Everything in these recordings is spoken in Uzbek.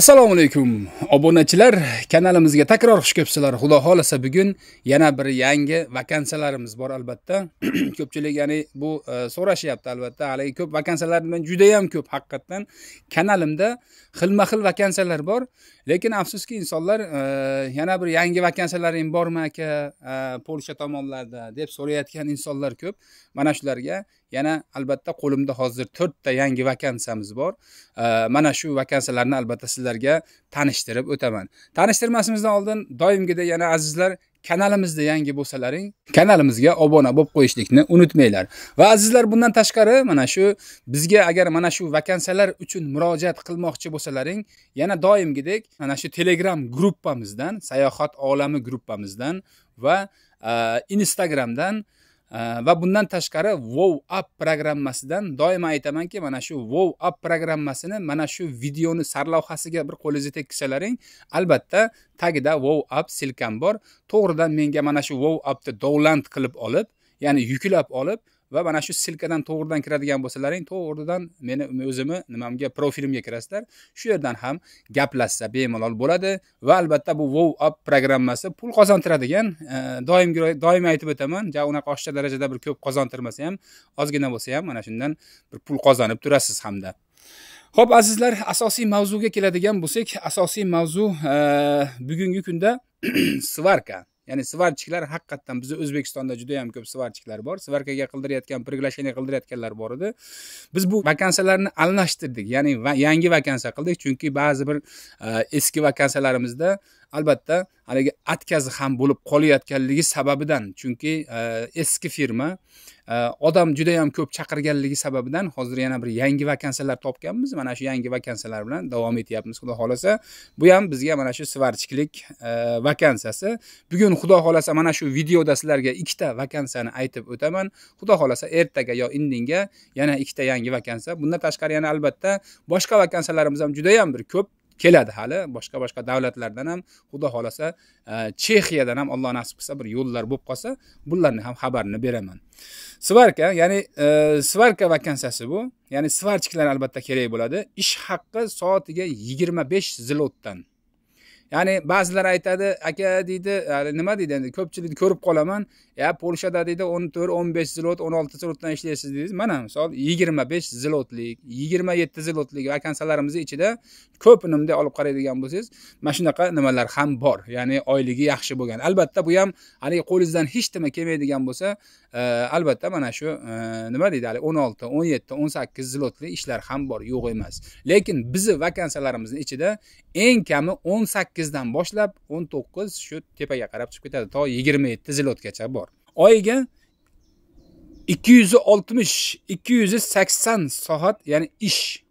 assalomu alaykum obunachilar kanalimizga takror xush kelibsizlar xudo xohlasa bugun yana bir yangi vakansiyalarimiz bor albatta ko'pchilik ya'ni bu e, so'rashyapti albatta haligi ko'p vakansiyalar juda judayam ko'p haqiqatdan kanalimda xilma xil vakansiyalar bor lekin afsuski insonlar e, yana bir yangi vakansiyalaring bormi aka e, polsha tomonlarda deb so'rayotgan insonlar ko'p mana shularga yana albatta qo'limda hozir to'rtta yangi vakansiyamiz bor mana shu vakansiyalarni albatta sizlarga tanishtirib o'taman tanishtirmasimizdan oldin doimgidek yana azizlar kanalimizda yangi bo'lsalaring kanalimizga obuna bo'lib qo'yishlikni unutmanglar va azizlar bundan tashqari mana shu bizga agar mana shu vakansiyalar uchun murojaat qilmoqchi bo'lsalaring yana doimgidek mana shu telegram gruppamizdan sayohat olami gruppamizdan va e, instagramdan va э, bundan tashqari wow app programmasidan doimo aytamanki mana shu wow app programmasini mana shu videoni sarlavhasiga bir qo'lingizni tekkizsalaring albatta tagida wow app silkam bor to'g'ridan menga mana shu wow appni dovland qilib olib ya'ni yuklab olib va mana shu ssilkadan to'g'ridan kiradigan bo'lsalaring to'g'ridan meni o'zimni nimamga profilimga kirasizlar shu yerdan ham gaplashsa bemalol bo'ladi va albatta bu wow up programmasi pul qozontiradigan e, doim doim aytib o'taman ja unaqa oshcha darajada bir ko'p qozontirmasa ham ozgina bo'lsa ham mana shundan bir pul qozonib turasiz hamda ho'p azizlar asosiy mavzuga keladigan bo'lsak asosiy mavzu e, bugungi kunda svarka ya'ni svarchiklar haqiqatdan bizni o'zbekistonda juda yam ko'p svarchiklar bor svarkaga qildirayotgan приглашение qildirayotganlar bor edi biz bu vakansiyalarni almashtirdik ya'ni va, yangi vakansiya qildik chunki ba'zi bir e, eski vakansiyalarimizda albatta haligi atkazi ham bo'lib qolayotganligi sababidan chunki e, eski firma e, odam juda yam ko'p chaqirganligi sababidan hozir yana bir yangi vakansiyalar topganmiz mana shu yangi vakansiyalar bilan davom etyapmiz xudo xohlasa bu ham bizga mana shu svarchiklik e, vakansiyasi bugun xudo xohlasa mana shu videoda sizlarga ikkita vakansiyani aytib o'taman xudo xohlasa ertaga yo indinga yana ikkita yangi vakansiya bundan tashqari yana albatta boshqa vakansiyalarimiz ham judayam bir ko'p keladi hali boshqa boshqa davlatlardan ham xudo xohlasa e, chexiyadan ham alloh nasib qilsa bir yo'llar bo'lib qolsa bularni ham xabarini beraman svarka ya'ni e, svarka vakansiyasi bu ya'ni svarchiklar albatta kerak bo'ladi ish haqqi soatiga yigirma besh zlotdan ya'ni ba'zilar aytadi aka deydi nima deydi endi ko'pchilikni ko'rib qolaman ya polshada deydi o'n to'rt o'n besh zlot o'n olti zlotdan ishlaysiz deysiz mana misol yigirma besh zlotlik yigirma yetti zlotlik vakansiyalarimiz ichida ko'pini bunday olib qaraydigan bo'lsangiz mana shunaqa nimalar ham bor ya'ni oyligi yaxshi bo'lgan albatta bu ham haligi qo'lingizdan hech nima kelmaydigan bo'lsa eh, albatta mana shu eh, nima deydi haligi o'n olti o'n yetti o'n sakkiz zlotli ishlar ham bor yo'q emas lekin bizni vakansiyalarimizni ichida eng kami o'n sakkizdan boshlab o'n to'qqiz shu tepaga qarab chiqib ketadi to yigirma yetti zilotgacha bor oyiga ikki yuz oltmish ikki yuz sakson soat ya'ni ish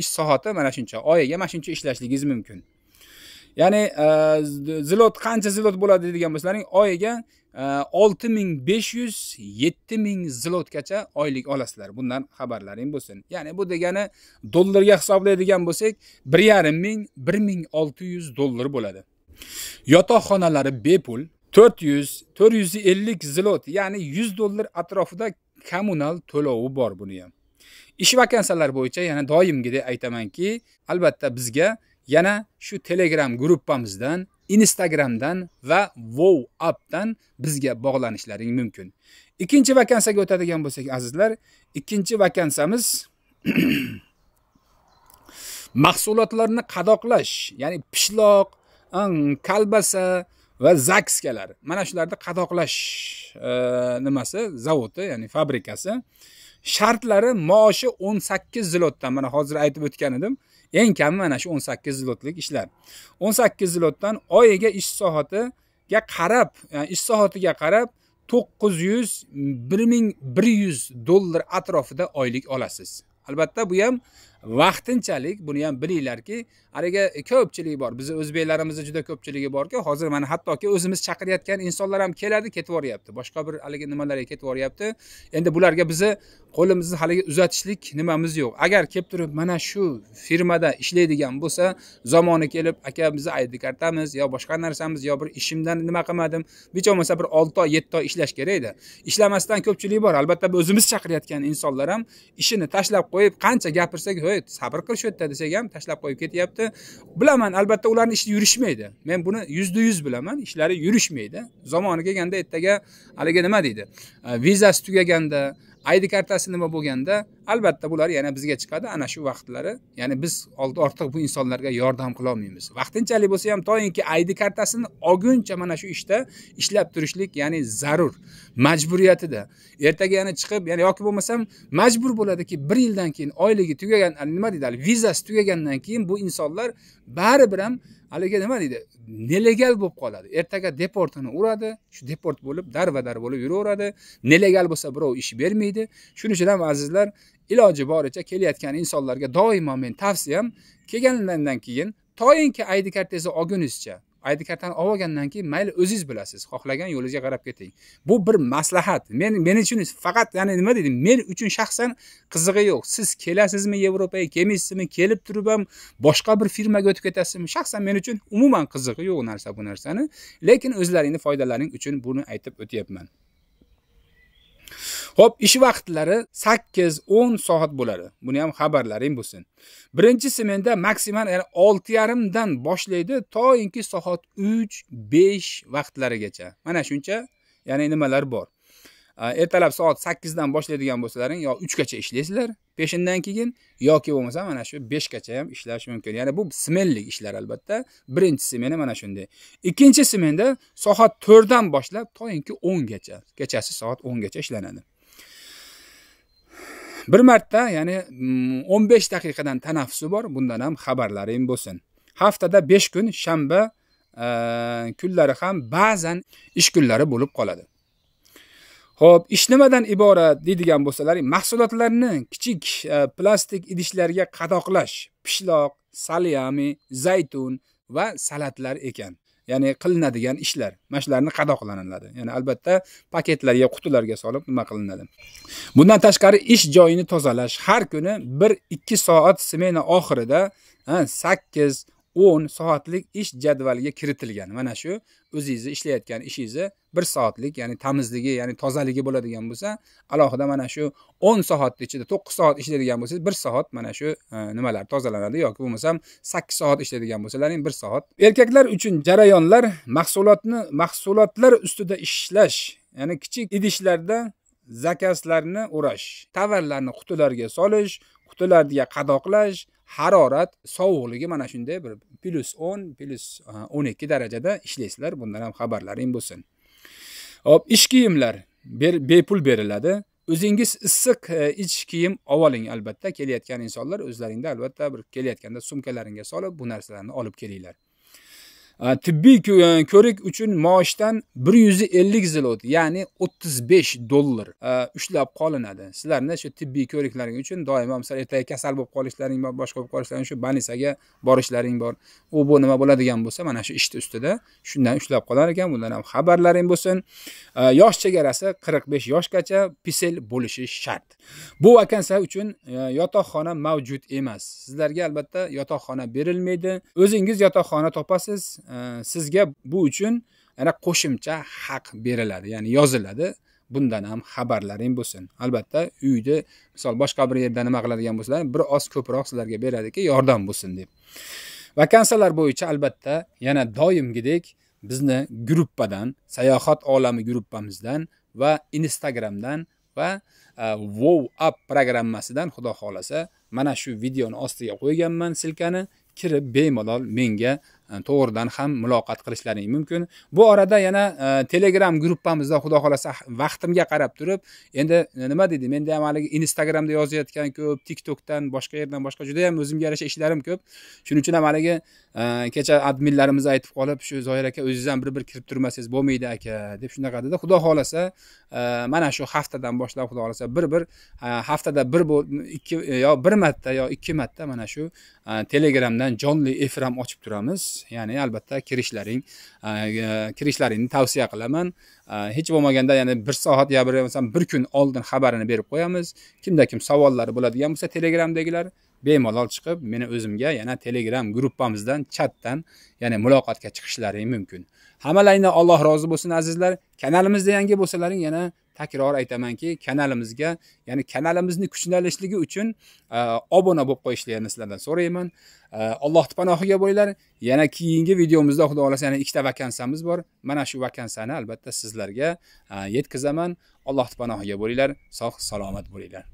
ish soati mana shuncha oyiga mana shuncha ishlashligingiz mumkin ya'ni e, zilot qancha zilot bo'ladi deydigan bo'lsalaring oyiga e, olti ming besh yuz yetti ming zilotgacha oylik olasizlar bundan xabarlaring bo'lsin ya'ni bu degani dollarga hisoblaydigan bo'lsak bir yarim ming bir ming olti yuz dollar bo'ladi yotoqxonalari bepul to'rt yuz to'rt yuz ellik zilot ya'ni yuz dollar atrofida kommunal to'lovi bor buni ham ish vakansiyalar bo'yicha yana doimgidek aytamanki albatta bizga yana shu Telegram gruppamizdan, Instagramdan va Wow appdan bizga bog'lanishlaring mumkin. Ikkinchi vakansiyaga o'tadigan bo'lsak, azizlar, ikkinchi vakansiyamiz mahsulotlarni qadoqlash, ya'ni pishloq, kalbasa va zakskalar. Mana shularni qadoqlash e, nimasi, zavodi, ya'ni fabrikasi shartlari maoshi 18 zlotdan, mana hozir aytib o'tgan edim. eng kami mana shu 18 zlotlik ishlar 18 zlotdan oyiga ish soatiga qarab yani ish soatiga qarab 900 1100 dollar atrofida oylik olasiz albatta bu ham vaqtinchalik buni ham bilinglarki haligi ko'pchilik bor bizni o'zbeklarimizni juda ko'pchiligi borku hozir mana hattoki o'zimiz chaqirayotgan insonlar ham keladi ketib boshqa bir haligi nimalarga ketib endi bularga bizni qo'limizni haligi uzatishlik nimamiz yo'q agar kelib turib mana shu firmada ishlaydigan bo'lsa zamoni kelib aka bizni id kartamiz yo boshqa narsamiz yo bir ishimdan nima qilmadim hech bo'lmasa bir olti oy yetti oy ishlash kerakda ishlamasdan ko'pchilik bor albatta o'zimiz chaqirayotgan insonlar ham ishini tashlab qo'yib qancha gapirsak voy sabr yerda desak ham tashlab qo'yib ketyapti bilaman albatta ularni ishi yurishmaydi men buni yuzda yuz bilaman ishlari yurishmaydi zamoni kelganda ertaga haligi nima deydi vizasi tugaganda id kartasi nima bo'lganda albatta bular yana bizga chiqadi ana shu vaqtlari ya'ni biz ortiq bu insonlarga yordam qilolmaymiz vaqtinchalik bo'lsa ham toinki id kartasini olguncha mana shu ishda ishlab turishlik ya'ni zarur majburiyatida ertaga yana chiqib ya'ni yoki bo'lmasam majbur bo'ladiki bir yildan keyin oyligi tugagan nima deydi vizasi tugagandan keyin bu insonlar baribir ham haligi nima deydi nelegal bo'lib qoladi ertaga deportini uradi shu deport bo'lib darvadar bo'lib yuraveradi nelegal bo'lsa birov ish bermaydi shuning uchun ham azizlar iloji boricha kelayotgan insonlarga doimo men tavsiyam kelganlaridan keyin toyinki id kartangizni olgunizcha id kartani olib olgandan keyin mayli o'zingiz bilasiz xohlagan yo'lingizga qarab keting bu bir maslahat men men uchun faqat ya'ni nima deydi men uchun shaxsan qizig'i yo'q siz kelasizmi yevropaga kelmaysizmi kelib turib ham boshqa bir firmaga o'tib ketasizmi shaxsan men uchun umuman qizig'i yo'q narsa bu narsani lekin o'zlaringni foydalaring uchun buni aytib o'tyapman Xo'p, ish vaqtlari 8-10 soat bo'ladi. Buni ham xabarlaring bo'lsin. Birinchi semenda maksimal ya'ni 6:30 dan boshlaydi to'yinki soat 3-5 vaqtlarigacha. Mana shuncha ya'ni nimalar bor. ertalab soat 8 dan boshlaydigan bo'lsalaring yo 3 gacha ishlaysizlar peshindan keyin yoki bo'lmasa mana shu 5 gacha ham ishlash mumkin ya'ni bu smenlik ishlar albatta birinchi smena mana shunday ikkinchi smenda soat 4 dan boshlab to'yinki 10 gacha kechasi soat 10 gacha ishlanadi bir marta ya'ni 15 mm, daqiqadan tanaffusi bor bundan ham xabarlaring bo'lsin haftada 5 kun shanba e, kunlari ham ba'zan ish kunlari bo'lib qoladi Xo'p, ish nimadan iborat deydigan bo'lsalaring, mahsulotlarni kichik e, plastik idishlarga qadoqlash, pishloq, salyami, zaytun va salatlar ekan. ya'ni qilinadigan ishlar mana shularni qado qilinadi ya'ni albatta paketlarga qutilarga solib nima qilinadi bundan tashqari ish joyini tozalash har kuni bir ikki soat smena oxirida sakkiz o'n soatlik ish jadvaliga kiritilgan mana shu o'zingizni ishlayotgan ishingizni 1 soatlik ya'ni tamizligi ya'ni tozaligi bo'ladigan bo'lsa alohida mana shu 10 soatni ichida 9 soat ishlaydigan bo'lsangiz 1 soat mana shu e, nimalar tozalanadi yoki bo'lmasam 8 soat ishlaydigan bo'lsalaring 1 soat erkaklar uchun jarayonlar mahsulotni mahsulotlar ustida ishlash ya'ni kichik idishlarda zakazlarni o'rash tovarlarni qutilarga solish qutilarga qadoqlash harorat sovuqligi mana shunday bir plyus o'n plyus e, o'n ikki darajada ishlaysizlar bundan ham xabarlaring bo'lsin hop ish kiyimlar bepul beriladi o'zingiz issiq e, ich kiyim olib oling albatta kelayotgan insonlar o'zlaringda albatta bir kelayotganda sumkalaringga solib bu narsalarni olib kelinglar tibbiy ko'rik e, uchun maoshdan 150 zlot, ya'ni 35 dollar e, ushlab qolinadi. Sizlarni shu tibbiy ko'riklaring uchun doimo misol ertaga kasal bo'lib qolishlaring bor, boshqa bo'lib qolishlaring shu bolnitsaga borishlaring bor. U bu nima bo'ladigan bo'lsa, mana shu ishni ustida shundan ushlab qolar ekan, bundan ham xabarlaring bo'lsin. Yosh chegarasi 45 yoshgacha pisel bo'lishi shart. Bu vakansiya uchun e, yotoqxona mavjud emas. Sizlarga albatta yotoqxona berilmaydi. O'zingiz yotoqxona topasiz. sizga bu uchun yana qo'shimcha haq beriladi ya'ni yoziladi bundan ham xabarlaring bo'lsin albatta uyni misol boshqa bir yerda nima qiladigan bo'lsalar bir oz ko'proq sizlarga beradiki yordam bo'lsin deb vakansiyalar bo'yicha albatta yana doimgidek bizni gruppadan sayohat olami gruppamizdan va instagramdan va e, wow app programmasidan xudo xohlasa mana shu videoni ostiga qo'yganman silkani kirib bemalol menga E, to'g'ridan ham muloqot qilishlaring mumkin bu orada yana e, telegram gruppamizda xudo xohlasa vaqtimga qarab turib endi nima deydi menda ham haligi instagramda yozayotgan ko'p tiktokdan boshqa yerdan boshqa juda yam o'zimga yarasha ishlarim ko'p shuning uchun ham haligi e, kecha adminlarimiz aytib qolib shu zoir aka o'zingiz ham bir bir kirib turmasangiz bo'lmaydi aka deb shunaqa dedi xudo xohlasa mana shu haftadan boshlab xudo xohlasa bir bir haftada bir ikki yo bir marta yo ikki marta mana shu telegramdan jonli efir ham ochib turamiz ya'ni albatta kirishlaring e, kirishlaringni tavsiya qilaman e, hech bo'lmaganda ya'ni bir soat yo bir masalan kun oldin xabarini berib qo'yamiz kimda kim savollari bo'ladigan bo'lsa telegramdagilar bemalol chiqib meni o'zimga yana telegram gruppamizdan chatdan ya'ni muloqotga chiqishlaring mumkin hammalaringdan alloh rozi bo'lsin azizlar kanalimizda yangi bo'lsalaring yana takror aytamanki kanalimizga ya'ni kanalimizni kuchlanishligi uchun obuna bo'lib qo'yishlaringizni sizlardan so'rayman alloh panohiga bo'linglar yana keyingi videomizda xudo xohlasa yana ikkita vakansamiz bor mana shu vakansani albatta sizlarga yetkazaman alloh panohiga bo'linglar sog' salomat bo'linglar